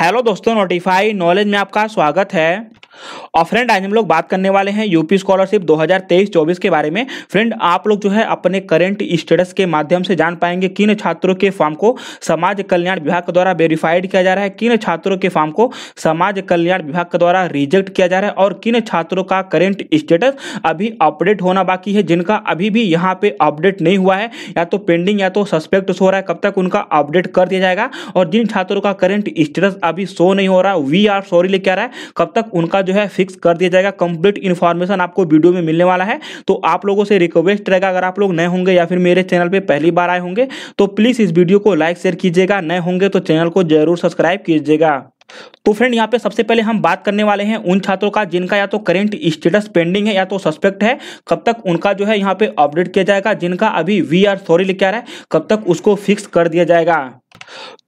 Hello दोस्तों notify knowledge में आपका स्वागत है और फ्रेंड आज हम लोग बात करने वाले हैं यूपी स्कॉलरशिप 2023-24 के बारे में फ्रेंड आप लोग जो है अपने करंट स्टेटस के माध्यम से जान पाएंगे किन छात्रों के फॉर्म को समाज कल्याण विभाग के द्वारा वेरीफाइड किया जा रहा है किन छात्रों के फॉर्म को समाज कल्याण विभाग के द्वारा रिजेक्ट किया जा रहा है और किन छात्रों का करेंट स्टेटस अभी अपडेट होना बाकी है जिनका अभी भी यहाँ पे अपडेट नहीं हुआ है या तो पेंडिंग या तो सस्पेक्ट हो रहा है कब तक उनका अपडेट कर दिया जाएगा और जिन छात्रों का करेंट स्टेटस अभी शो नहीं हो रहा वी आर सॉरी लेके आ रहा है कब तक उनका जो है फिक्स कर दिया जाएगा कंप्लीट इन्फॉर्मेशन आपको वीडियो में मिलने वाला है तो आप लोगों से रिक्वेस्ट रहेगा अगर आप लोग नए होंगे या फिर मेरे चैनल पर पहली बार आए होंगे तो प्लीज़ इस वीडियो को लाइक शेयर कीजिएगा नए होंगे तो चैनल को जरूर सब्सक्राइब कीजिएगा तो फ्रेंड यहाँ पे सबसे पहले हम बात करने वाले हैं उन छात्रों का जिनका या तो करेंट स्टेटस पेंडिंग है या तो सस्पेक्ट है कब तक उनका जो है यहाँ पे अपडेट किया जाएगा जिनका अभी वी आर सॉरी लिख रहा है कब तक उसको फिक्स कर दिया जाएगा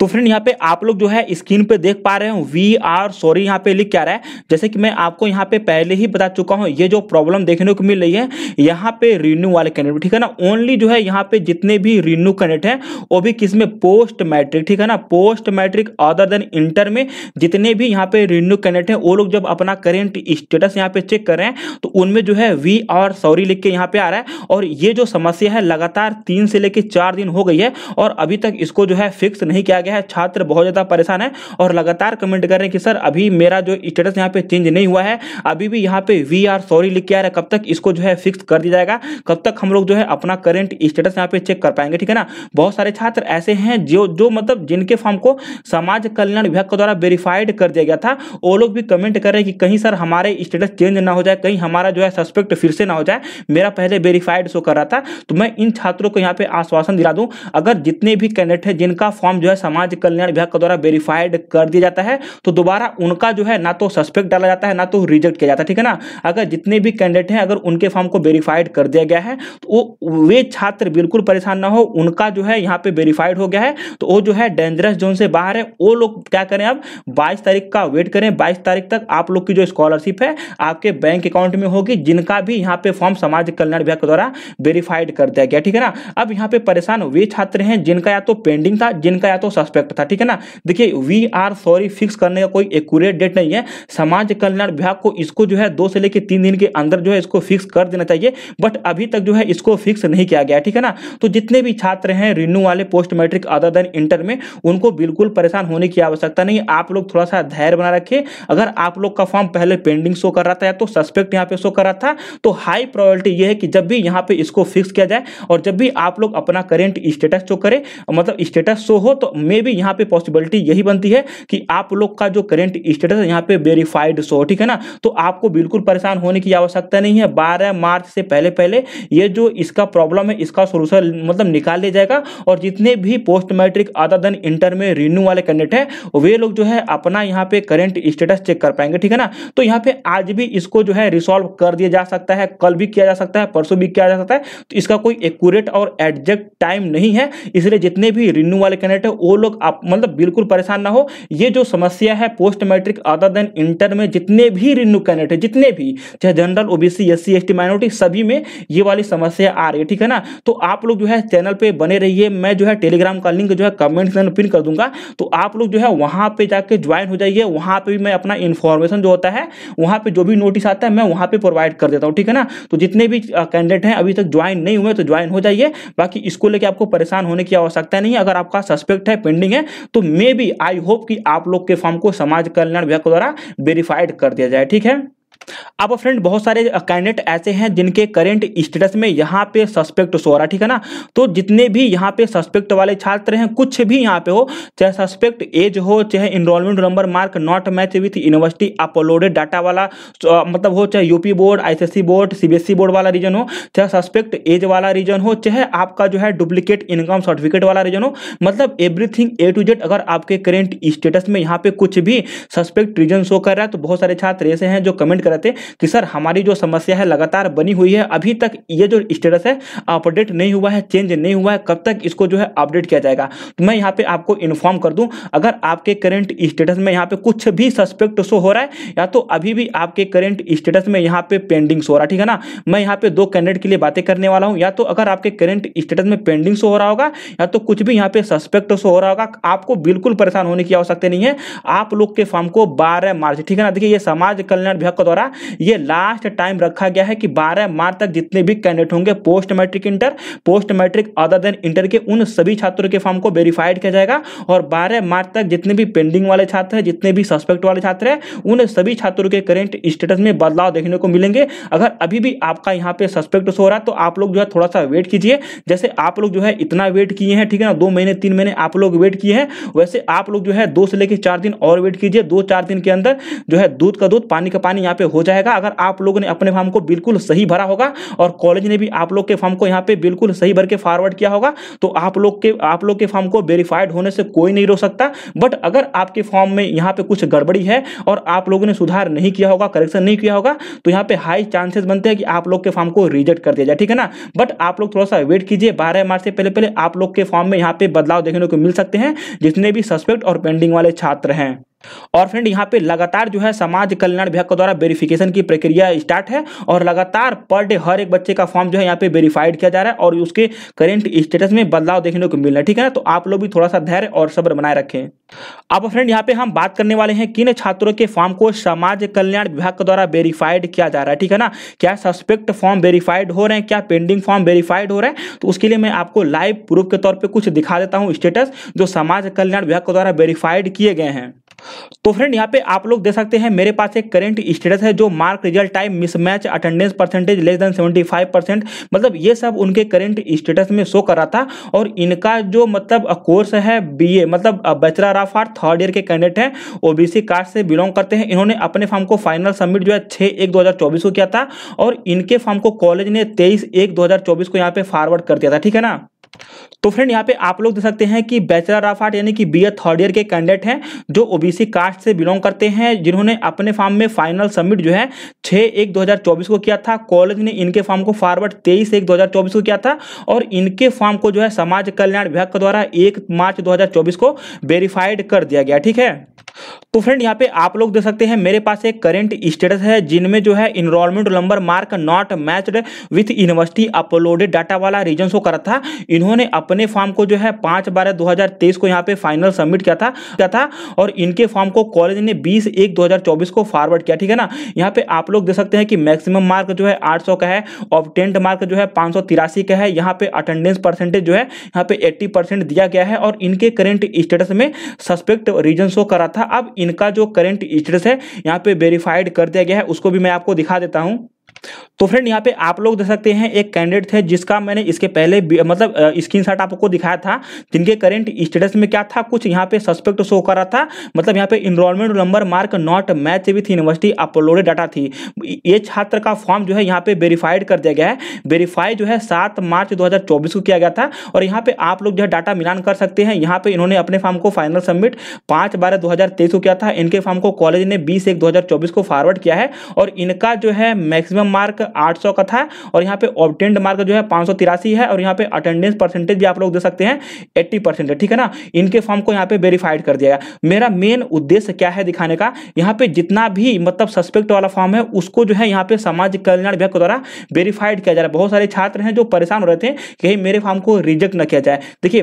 तो फ्रेंड यहाँ पे आप लोग जो है स्क्रीन पे देख पा रहे हो वी आर सॉरी यहाँ पे लिख क्या रहा है जैसे कि मैं आपको यहाँ पे पहले ही बता चुका हूँ ये जो प्रॉब्लम देखने को मिल रही है यहाँ पे रिन्यू वाले कैंडिडेट ठीक है ना ओनली जो है यहाँ पे जितने भी रिन्यू कैंडिडेट है वो भी किसमें पोस्ट मैट्रिक ठीक है ना post matric other than inter में जितने जितने भी यहाँ पे रिन्यू कैंडिडेट हैं वो लोग जब अपना करेंट स्टेटस यहाँ पे चेक कर रहे हैं तो उनमें जो है वी और सॉरी लिख के यहाँ पे आ रहा है और ये जो समस्या है लगातार तीन से लेकर चार दिन हो गई है और अभी तक इसको जो है फिक्स नहीं किया गया है छात्र बहुत ज़्यादा परेशान है और लगातार कमेंट कर रहे हैं कि सर अभी मेरा जो स्टेटस यहाँ पे चेंज नहीं हुआ है अभी भी यहाँ पे वी आर सॉरी लिख के आ रहा है कब तक इसको जो है फिक्स कर दिया जाएगा कब तक हम लोग जो है अपना करेंट स्टेटस यहाँ पे चेक कर पाएंगे ठीक है ना बहुत सारे छात्र ऐसे हैं जो जो मतलब जिनके फॉर्म को समाज कल्याण विभाग के द्वारा वेरीफाइड कमेंट कर दिया गया था वो लोग भी कमेंट कर रहे हैं कि कहीं सर हमारे स्टेटस चेंज ना हो जाए कहीं हमारा जो है सस्पेक्ट फिर से ना हो जाए मेरा पहले वेरीफाइड शो कर रहा था तो मैं इन छात्रों को यहाँ पे आश्वासन दिला दूँ अगर जितने भी कैंडिडेट हैं जिनका फॉर्म जो है समाज कल्याण विभाग के द्वारा वेरीफाइड कर दिया जाता है तो दोबारा उनका जो है ना तो सस्पेक्ट डाला जाता है ना तो रिजेक्ट किया जाता है ठीक है ना अगर जितने भी कैंडिडेट हैं अगर उनके फॉर्म को वेरीफाइड कर दिया गया है तो वो वे छात्र बिल्कुल परेशान ना हो उनका जो है यहाँ पे वेरीफाइड हो गया है तो वो जो है डेंजरस जोन से बाहर है वो लोग क्या करें अब बाईस 22 तारीख का वेट करें 22 तारीख तक आप लोग की जो स्कॉलरशिप है आपके बैंक अकाउंट में होगी जिनका भी यहाँ पे फॉर्म समाज कल्याण विभाग के द्वारा वेरीफाइड कर दिया गया ठीक है ना अब यहाँ पे परेशान वे छात्र हैं जिनका या तो पेंडिंग था जिनका या तो सस्पेक्ट था ठीक है ना देखिए वी आर सॉरी फिक्स करने का कोई एक्यूरेट डेट नहीं है समाज कल्याण विभाग को इसको जो है दो से लेकर तीन दिन के अंदर जो है इसको फिक्स कर देना चाहिए बट अभी तक जो है इसको फिक्स नहीं किया गया ठीक है ना तो जितने भी छात्र हैं रिन्यू वाले post matric other than inter में उनको बिल्कुल परेशान होने की आवश्यकता नहीं आप लोग थोड़ा सा सा धैर्य बना रखे अगर आप लोग का फॉर्म पहले पेंडिंग शो कर रहा था या तो सस्पेक्ट यहाँ पे शो कर रहा था तो हाई प्रायोरिटी ये है कि जब भी यहाँ पे इसको फिक्स किया जाए और जब भी आप लोग अपना करेंट स्टेटस शो करे मतलब स्टेटस शो हो तो मे भी यहाँ पे पॉसिबिलिटी यही बनती है कि आप लोग का जो करेंट स्टेटस है यहाँ पे वेरीफाइड शो ठीक है ना तो आपको बिल्कुल परेशान होने की आवश्यकता नहीं है बारह मार्च से पहले पहले ये जो इसका प्रॉब्लम है इसका सोल्यूशन मतलब निकाल लिया जाएगा और जितने भी post matric other than inter में रिन्यू वाले कैंडिडेट है वे लोग जो है अपना अपना यहाँ पे करेंट स्टेटस चेक कर पाएंगे ठीक है ना तो यहाँ पे आज भी इसको जो है रिसोल्व कर दिया जा सकता है कल भी किया जा सकता है परसों भी किया जा सकता है तो इसका कोई एक्यूरेट और एडजेक्ट टाइम नहीं है इसलिए जितने भी रिन्यू वाले कैंडिडेट है वो लोग आप मतलब बिल्कुल परेशान ना हो ये जो समस्या है post matric other than inter में जितने भी रिन्यू कैंडिडेट है जितने भी चाहे general OBC S C minority सभी में ये वाली समस्या आ रही है ठीक है ना तो आप लोग जो है चैनल पर बने रहिए मैं जो है टेलीग्राम का लिंक जो है कमेंट पिन कर दूंगा तो आप लोग जो है वहां पर जाके ज्वाइन हो जाइए वहां पर भी मैं अपना इन्फॉर्मेशन जो होता है वहां पर जो भी नोटिस आता है मैं वहां पर प्रोवाइड कर देता हूँ ठीक है ना तो जितने भी कैंडिडेट हैं अभी तक ज्वाइन नहीं हुए तो ज्वाइन हो जाइए बाकी इसको लेकर आपको परेशान होने की आवश्यकता नहीं अगर आपका सस्पेक्ट है पेंडिंग है तो मे बी आई होप कि आप लोग के फॉर्म को समाज कल्याण विभाग द्वारा वेरीफाइड कर दिया जाए ठीक है अब फ्रेंड बहुत सारे कैंडिडेट ऐसे हैं जिनके करेंट स्टेटस में यहाँ पे सस्पेक्ट सो रहा ठीक है ना तो जितने भी यहाँ पे सस्पेक्ट वाले छात्र हैं कुछ भी यहाँ पे हो चाहे सस्पेक्ट एज हो चाहे enrolment number mark not match with university uploaded data वाला मतलब हो चाहे UP board ICSC board CBSE board वाला रीजन हो चाहे सस्पेक्ट एज वाला रीजन हो चाहे आपका जो है डुप्लीकेट इनकम सर्टिफिकेट वाला रीजन हो मतलब एवरीथिंग ए टू जेड अगर आपके करेंट स्टेटस में यहाँ पे कुछ भी सस्पेक्ट रीजन शो कर रहा है तो बहुत सारे छात्र ऐसे हैं जो कमेंट रहे थे कि सर हमारी जो समस्या है लगातार बनी हुई है अभी तक ये जो स्टेटस है अपडेट नहीं हुआ है चेंज नहीं हुआ है कब तक इसको जो है अपडेट किया जाएगा तो मैं यहाँ पे आपको इन्फॉर्म कर दूँ अगर आपके करेंट स्टेटस में यहाँ पे कुछ भी सस्पेक्ट शो हो रहा है या तो अभी भी आपके करेंट स्टेटस में यहाँ पे पेंडिंग्स हो रहा है ठीक है ना मैं यहाँ पे दो कैंडिडेट के लिए बातें करने वाला हूँ या तो अगर आपके करेंट स्टेटस में पेंडिंग शो हो रहा होगा या तो कुछ भी यहाँ पे सस्पेक्ट शो हो रहा होगा आपको बिल्कुल परेशान होने की आवश्यकता नहीं है आप लोग के फॉर्म को बारह मार्च ठीक है ना देखिए ये समाज कल्याण विभाग के द्वारा द्वारा ये लास्ट टाइम रखा गया है कि 12 मार्च तक जितने भी कैंडिडेट होंगे post matric inter post matric other than inter के उन सभी छात्रों के फॉर्म को वेरीफाइड किया जाएगा और बारह मार्च तक जितने भी पेंडिंग वाले छात्र हैं जितने भी सस्पेक्ट वाले छात्र हैं उन सभी छात्रों के करेंट स्टेटस में बदलाव देखने को मिलेंगे अगर अभी भी आपका यहाँ पे सस्पेक्ट हो रहा है तो आप लोग जो है थोड़ा सा वेट कीजिए जैसे आप लोग जो है इतना वेट किए हैं ठीक है ना दो महीने तीन महीने आप लोग वेट किए हैं वैसे आप लोग जो है दो से लेकर चार दिन और वेट कीजिए दो चार दिन के अंदर जो है दूध का दूध पानी का पानी यहाँ पे हो जाएगा अगर आप लोगों ने अपने फॉर्म को बिल्कुल सही भरा होगा और कॉलेज ने भी आप लोग के फॉर्म को यहाँ पे बिल्कुल सही भर के फॉरवर्ड किया होगा तो आप लोग के आप लोग के फॉर्म को वेरीफाइड होने से कोई नहीं रोक सकता बट अगर आपके फॉर्म में यहाँ पे कुछ गड़बड़ी है और आप लोगों ने सुधार नहीं किया होगा करेक्शन नहीं किया होगा तो यहाँ पे हाई चांसेस बनते हैं कि आप लोग के फॉर्म को रिजेक्ट कर दिया जाए ठीक है ना बट आप लोग थोड़ा सा वेट कीजिए बारह मार्च से पहले पहले आप लोग के फॉर्म में यहाँ पे बदलाव देखने को मिल सकते हैं जितने भी सस्पेक्ट और पेंडिंग वाले छात्र हैं और फ्रेंड यहाँ पे लगातार जो है समाज कल्याण विभाग के द्वारा वेरिफिकेशन की प्रक्रिया स्टार्ट है और लगातार पर डे हर एक बच्चे का फॉर्म जो है यहाँ पे वेरीफाइड किया जा रहा है और उसके करेंट स्टेटस में बदलाव देखने को मिल रहा है ठीक है ना तो आप लोग भी थोड़ा सा धैर्य और सब्र बनाए रखें अब फ्रेंड यहाँ पे हम बात करने वाले हैं किन छात्रों के फॉर्म को समाज कल्याण विभाग के द्वारा वेरीफाइड किया जा रहा है ठीक है ना क्या सस्पेक्ट फॉर्म वेरीफाइड हो रहे हैं क्या पेंडिंग फॉर्म वेरीफाइड हो रहे हैं तो उसके लिए मैं आपको लाइव प्रूफ के तौर पर कुछ दिखा देता हूँ स्टेटस जो समाज कल्याण विभाग के द्वारा वेरीफाइड किए गए हैं तो फ्रेंड यहाँ पे आप लोग देख सकते हैं मेरे पास एक करेंट स्टेटस है जो mark result time mismatch attendance percentage less than seventy five percent मतलब ये सब उनके करेंट स्टेटस में शो कर रहा था और इनका जो मतलब कोर्स है बीए मतलब bachelor of art third year के कैंडिडेट है ओबीसी कास्ट से बिलोंग करते हैं इन्होंने अपने फॉर्म को फाइनल सबमिट जो है छः एक दो को किया था और इनके फॉर्म को कॉलेज ने तेईस एक दो को यहाँ पे फॉरवर्ड कर दिया था ठीक है ना तो फ्रेंड यहाँ पे आप लोग देख सकते हैं कि बैचलर ऑफ आर्ट यानी कि बी थर्ड ईयर के कैंडिडेट हैं जो ओबीसी कास्ट से बिलोंग करते हैं जिन्होंने अपने फॉर्म में फाइनल सबमिट जो है 6 एक 2024 को किया था कॉलेज ने इनके फॉर्म को फॉरवर्ड 23 एक 2024 को किया था और इनके फॉर्म को जो है समाज कल्याण विभाग के द्वारा एक मार्च दो को वेरीफाइड कर दिया गया ठीक है तो फ्रेंड यहाँ पे आप लोग देख सकते हैं मेरे पास एक करेंट स्टेटस है जिनमें जो है enrolment number mark not matched with university uploaded data वाला रीजन शो करा था इन्होंने अपने फॉर्म को जो है पांच बारह 2023 को यहाँ पे फाइनल सबमिट किया था क्या था और इनके फॉर्म को कॉलेज ने 20 एक 2024 को फॉरवर्ड किया ठीक है ना यहाँ पे आप लोग देख सकते हैं कि मैक्सिमम मार्क जो है 800 का है ऑप्टेंट मार्क जो है पांच का है यहाँ पे अटेंडेंस परसेंटेज जो है यहाँ पे एट्टी दिया गया है और इनके करेंट स्टेटस में सस्पेक्ट रीजन शो करा था अब इनका जो करेंट स्टेटस है यहाँ पे वेरीफाइड कर दिया गया है उसको भी मैं आपको दिखा देता हूँ तो फ्रेंड यहाँ पे आप लोग देख सकते हैं एक कैंडिडेट थे जिसका मैंने इसके पहले मतलब स्क्रीन शॉट आपको दिखाया था जिनके करेंट स्टेटस में क्या था कुछ यहाँ पे सस्पेक्ट शो कर रहा था मतलब यहाँ पे enrolment number mark not match with university uploaded data थी ये छात्र का फॉर्म जो है यहाँ पे वेरीफाइड कर दिया गया है वेरीफाई जो है सात मार्च दो को किया गया था और यहाँ पे आप लोग जो है डाटा मिलान कर सकते हैं यहाँ पे इन्होंने अपने फॉर्म को फाइनल सबमिट पांच बारह दो को किया था इनके फॉर्म को कॉलेज ने बीस एक दो को फॉरवर्ड किया है और इनका जो है मैक्सिमम मार्क 800 का था और यहाँ पे ऑबटेंड मार्क जो है पाँच है और यहाँ पे अटेंडेंस परसेंटेज भी आप लोग दे सकते हैं एट्टी परसेंटेज ठीक है ना इनके फॉर्म को यहाँ पे वेरीफाइड कर दिया गया मेरा मेन उद्देश्य क्या है दिखाने का यहाँ पे जितना भी मतलब सस्पेक्ट वाला फॉर्म है उसको जो है यहाँ पे समाज कल्याण विभाग द्वारा वेरीफाइड किया जा रहा है बहुत सारे छात्र हैं जो परेशान हो रहे थे कि मेरे फॉर्म को रिजेक्ट न किया जाए देखिए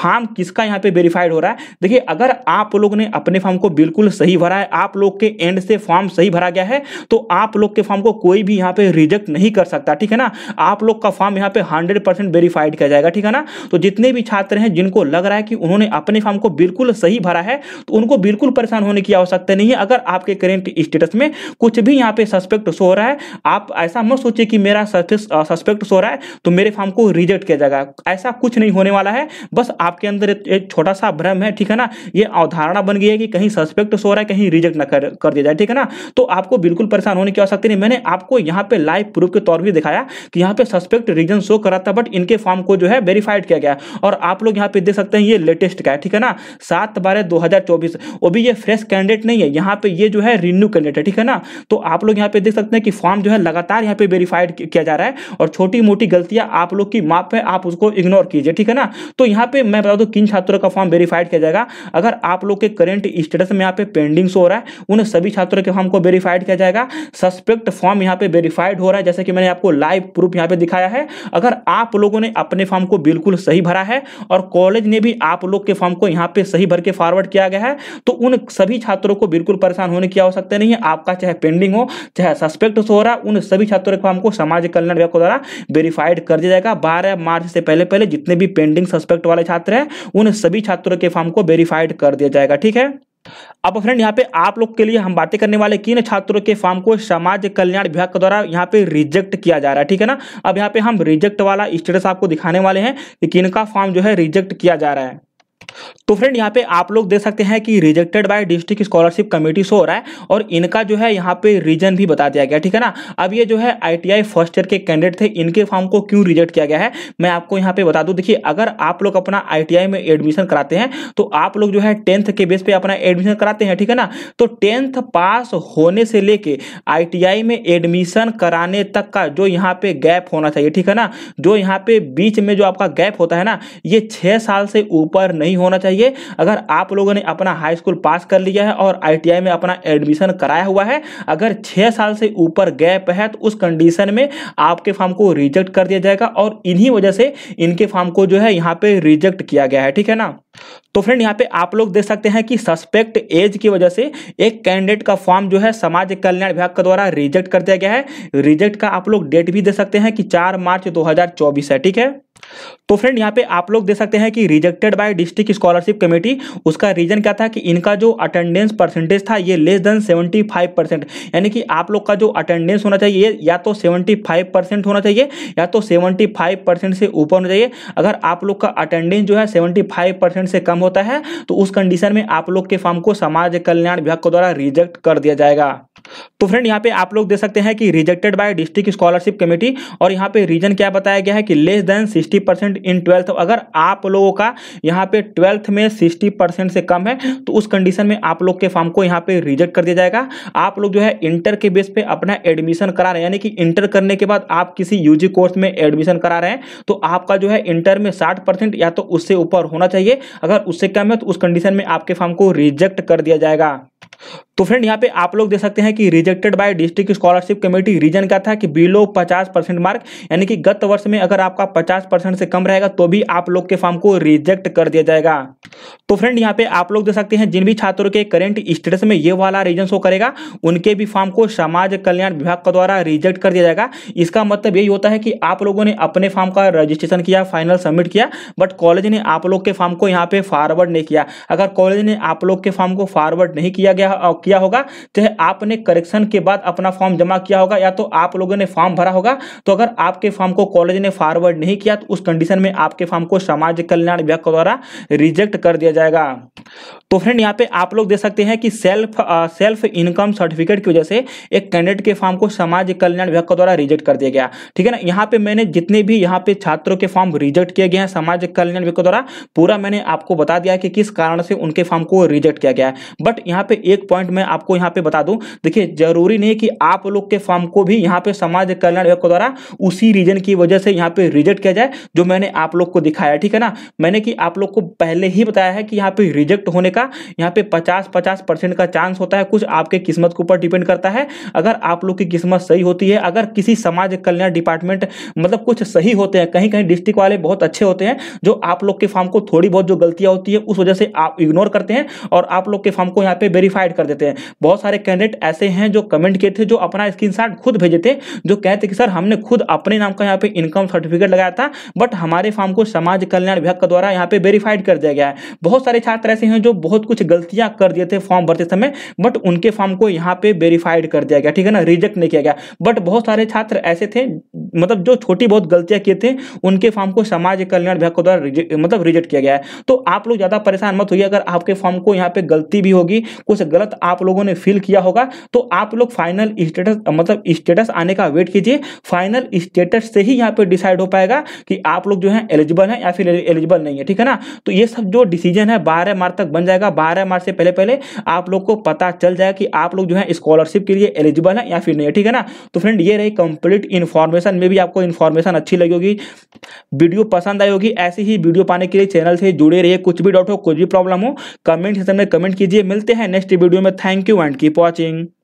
फॉर्म किसका यहाँ पे वेरीफाइड हो रहा है देखिए अगर आप लोग ने अपने फॉर्म को बिल्कुल सही भरा है आप लोग के एंड से फॉर्म सही भरा गया है तो आप लोग के फॉर्म को कोई भी यहाँ पे रिजेक्ट नहीं कर सकता ठीक है ना आप लोग का फॉर्म यहाँ पे हंड्रेड परसेंट वेरीफाइड किया जाएगा ठीक है ना तो जितने भी छात्र हैं जिनको लग रहा है कि उन्होंने अपने फॉर्म को बिल्कुल सही भरा है तो उनको बिल्कुल परेशान होने की आवश्यकता नहीं है अगर आपके करेंट स्टेटस में कुछ भी यहाँ पे सस्पेक्ट शो हो रहा है आप ऐसा मत सोचिए कि मेरा सस्पेक्ट शो हो रहा है तो मेरे फॉर्म को रिजेक्ट किया जाएगा ऐसा कुछ नहीं होने वाला है बस आपके अंदर एक छोटा सा भ्रम है ठीक है ना ये अवधारणा बन गई है कि कहीं सस्पेक्ट शो हो रहा है कहीं रिजेक्ट ना कर, कर दिया जाए ठीक है ना तो आपको बिल्कुल परेशान होने की आवश्यकता नहीं मैंने आपको यहाँ यहाँ पे लाइव प्रूफ के तौर भी दिखाया कि यहाँ पे सस्पेक्ट रीजन शो करा था बट इनके फॉर्म को जो है वेरीफाइड किया गया और आप लोग यहाँ पे देख सकते हैं ये लेटेस्ट का है ठीक है ना सात बारह दो हजार चौबीस वो भी ये फ्रेश कैंडिडेट नहीं है यहाँ पे ये जो है रिन्यू कैंडिडेट है ठीक है ना तो आप लोग यहाँ पे देख सकते हैं कि फॉर्म जो है लगातार यहाँ पे वेरीफाइड किया जा रहा है और छोटी मोटी गलतियां आप लोग की माप है आप उसको इग्नोर कीजिए ठीक है ना तो यहाँ पे मैं बता दू किन छात्रों का फॉर्म वेरीफाइड किया जाएगा अगर आप लोग के करेंट स्टेटस में यहाँ पे पेंडिंग हो रहा है उन सभी छात्रों के फॉर्म को वेरीफाइड किया जाएगा सस्पेक्ट फॉर्म यहाँ पे वेरीफाइड हो रहा है जैसे कि मैंने आपको लाइव प्रूफ यहाँ पे दिखाया है अगर आप लोगों ने अपने फॉर्म को बिल्कुल सही भरा है और कॉलेज ने भी आप लोग के फॉर्म को यहाँ पे सही भर के फॉरवर्ड किया गया है तो उन सभी छात्रों को बिल्कुल परेशान होने की आवश्यकता नहीं है आपका चाहे पेंडिंग हो चाहे सस्पेक्ट हो रहा उन सभी छात्रों के फॉर्म को समाज कल्याण विभाग द्वारा वेरीफाइड कर दिया जाएगा बारह मार्च से पहले पहले जितने भी पेंडिंग सस्पेक्ट वाले छात्र हैं उन सभी छात्रों के फॉर्म को वेरीफाइड कर दिया जाएगा ठीक है अब फ्रेंड यहाँ पे आप लोग के लिए हम बातें करने वाले किन छात्रों के फॉर्म को समाज कल्याण विभाग के द्वारा यहाँ पे रिजेक्ट किया जा रहा है ठीक है ना अब यहाँ पे हम रिजेक्ट वाला स्टेटस आपको दिखाने वाले हैं कि किन का फॉर्म जो है रिजेक्ट किया जा रहा है तो फ्रेंड यहाँ पे आप लोग देख सकते हैं कि rejected by district scholarship committee show हो रहा है और इनका जो है यहाँ पे रीजन भी बता दिया गया ठीक है ना अब ये जो है आईटीआई फर्स्ट ईयर के कैंडिडेट थे इनके फॉर्म को क्यों रिजेक्ट किया गया है मैं आपको यहाँ पे बता दू देखिए अगर आप लोग अपना आई में एडमिशन कराते हैं तो आप लोग जो है टेंथ के बेस पे अपना एडमिशन कराते हैं ठीक है ना तो टेंथ पास होने से लेके आई में एडमिशन कराने तक का जो यहाँ पे गैप होना चाहिए ठीक है ना जो यहाँ पे बीच में जो आपका गैप होता है ना ये छह साल से ऊपर नहीं नहीं होना चाहिए अगर आप लोगों ने अपना हाई स्कूल पास कर लिया है और आई में अपना एडमिशन कराया हुआ है अगर छः साल से ऊपर गैप है तो उस कंडीशन में आपके फॉर्म को रिजेक्ट कर दिया जाएगा और इन्हीं वजह से इनके फॉर्म को जो है यहाँ पे रिजेक्ट किया गया है ठीक है ना तो फ्रेंड यहाँ पे आप लोग देख सकते हैं कि सस्पेक्ट एज की वजह से एक कैंडिडेट का फॉर्म जो है समाज कल्याण विभाग के द्वारा रिजेक्ट कर दिया गया है रिजेक्ट का आप लोग डेट भी दे सकते हैं कि चार मार्च 2024 है ठीक है तो फ्रेंड यहाँ पे आप लोग दे सकते हैं कि rejected by district scholarship committee उसका रीजन क्या था कि इनका जो अटेंडेंस परसेंटेज था ये लेस देन 75 परसेंट यानी कि आप लोग का जो अटेंडेंस तो होना चाहिए या तो 75 परसेंट होना चाहिए या तो 75 परसेंट से ऊपर होना चाहिए अगर आप लोग का अटेंडेंस जो है सेवेंटी परसेंट से कम होता है तो उस कंडीशन में आप लोग के फॉर्म को समाज कल्याण विभाग के द्वारा रिजेक्ट कर दिया जाएगा तो फ्रेंड यहाँ पे आप लोग देख सकते हैं कि rejected by district scholarship committee और यहाँ पे रीजन क्या बताया गया है कि less than 60 percent in twelfth अगर आप लोगों का यहाँ पे ट्वेल्थ में 60 परसेंट से कम है तो उस कंडीशन में आप लोग के फॉर्म को यहाँ पे रिजेक्ट कर दिया जाएगा आप लोग जो है इंटर के बेस पे अपना एडमिशन करा रहे हैं यानी कि इंटर करने के बाद आप किसी यू कोर्स में एडमिशन करा रहे हैं तो आपका जो है इंटर में साठ या तो उससे ऊपर होना चाहिए अगर उससे कम है तो उस कंडीशन में आपके फॉर्म को रिजेक्ट कर दिया जाएगा तो फ्रेंड यहाँ पे आप लोग देख सकते हैं कि rejected by district scholarship committee reason का था कि बिलो 50 परसेंट मार्क यानी कि गत वर्ष में अगर आपका 50 परसेंट से कम रहेगा तो भी आप लोग के फॉर्म को रिजेक्ट कर दिया जाएगा तो फ्रेंड यहाँ पे आप लोग देख सकते हैं जिन भी छात्रों के करेंट स्टेटस में ये वाला रीजन शो करेगा उनके भी फॉर्म को समाज कल्याण विभाग का द्वारा रिजेक्ट कर दिया जाएगा इसका मतलब यही होता है कि आप लोगों ने अपने फॉर्म का रजिस्ट्रेशन किया फाइनल सबमिट किया बट कॉलेज ने आप लोग के फॉर्म को यहाँ पे फॉरवर्ड नहीं किया अगर कॉलेज ने आप लोग के फॉर्म को फॉरवर्ड नहीं किया गया किया होगा चाहे तो आपने करेक्शन के बाद अपना फॉर्म जमा किया होगा या तो आप लोगों ने फॉर्म भरा होगा तो अगर आपके फॉर्म को कॉलेज ने फॉरवर्ड नहीं किया तो उस कंडीशन में आपके फॉर्म को समाज कल्याण विभाग द्वारा रिजेक्ट कर दिया जाएगा तो फ्रेंड यहाँ पे आप लोग देख सकते हैं कि self uh, self income certificate की वजह से एक कैंडिडेट के फॉर्म को समाज कल्याण विभाग द्वारा रिजेक्ट कर दिया गया ठीक है ना यहाँ पे मैंने जितने भी यहाँ पे छात्रों के फॉर्म रिजेक्ट किए गए हैं समाज कल्याण विभाग द्वारा पूरा मैंने आपको बता दिया कि किस कारण से उनके फॉर्म को रिजेक्ट किया गया है बट यहाँ पे एक पॉइंट मैं आपको यहाँ पे बता दूं देखिए जरूरी नहीं कि आप लोग के फॉर्म को भी यहाँ पे समाज कल्याण विभाग द्वारा उसी रीजन की वजह से यहाँ पे रिजेक्ट किया जाए जो मैंने आप लोग को दिखाया ठीक है ना मैंने कि आप लोग को पहले ही बताया है कि यहाँ पे रिजेक्ट होने का यहाँ पे पचास पचास परसेंट का चांस होता है कुछ आपके किस्मत के ऊपर डिपेंड करता है अगर आप लोग की किस्मत सही होती है अगर किसी समाज कल्याण डिपार्टमेंट मतलब कुछ सही होते हैं कहीं कहीं डिस्ट्रिक्ट वाले बहुत अच्छे होते हैं जो आप लोग के फॉर्म को थोड़ी बहुत जो गलतियां होती है उस वजह से आप इग्नोर करते हैं और आप लोग के फॉर्म को यहाँ पे वेरीफाइड कर देते हैं हैं बहुत सारे कैंडिडेट ऐसे हैं जो कमेंट किए थे जो अपना स्क्रीन खुद भेजे थे जो कहते कि सर हमने खुद अपने नाम का यहाँ पे इनकम सर्टिफिकेट लगाया था बट हमारे फॉर्म को समाज कल्याण विभाग का द्वारा यहाँ पे वेरीफाइड कर दिया गया है बहुत सारे छात्र ऐसे हैं जो बहुत कुछ गलतियां कर दिए थे फॉर्म भरते समय बट उनके फॉर्म को यहाँ पे वेरीफाइड कर दिया गया ठीक है ना रिजेक्ट नहीं किया गया बट बहुत सारे छात्र ऐसे थे मतलब जो छोटी बहुत गलतियां किए थे उनके फॉर्म को समाज कल्याण विभाग के द्वारा मतलब रिजेक्ट किया गया है तो आप लोग ज्यादा परेशान मत होइए अगर आपके फॉर्म को यहाँ पे गलती भी होगी कुछ गलत आप लोगों ने फिल किया होगा तो आप लोग फाइनल स्टेटस मतलब स्टेटस आने का वेट कीजिए फाइनल स्टेटस से ही यहाँ पे डिसाइड हो पाएगा कि आप लोग जो है एलिजिबल है या फिर एलिजिबल नहीं है ठीक है ना तो ये सब जो डिसीजन है बारह मार्च तक बन जाएगा बारह मार्च से पहले पहले आप लोग को पता चल जाए कि आप लोग जो है स्कॉलरशिप के लिए एलिजिबल है या फिर नहीं है ठीक है ना तो फ्रेंड ये रही कंप्लीट इन्फॉर्मेशन में भी आपको इन्फॉर्मेशन अच्छी लगी होगी वीडियो पसंद आई होगी ऐसी ही वीडियो पाने के लिए चैनल से जुड़े रहिए कुछ भी डाउट हो कुछ भी प्रॉब्लम हो कमेंट सेक्शन में कमेंट कीजिए मिलते हैं नेक्स्ट वीडियो में thank you and keep watching.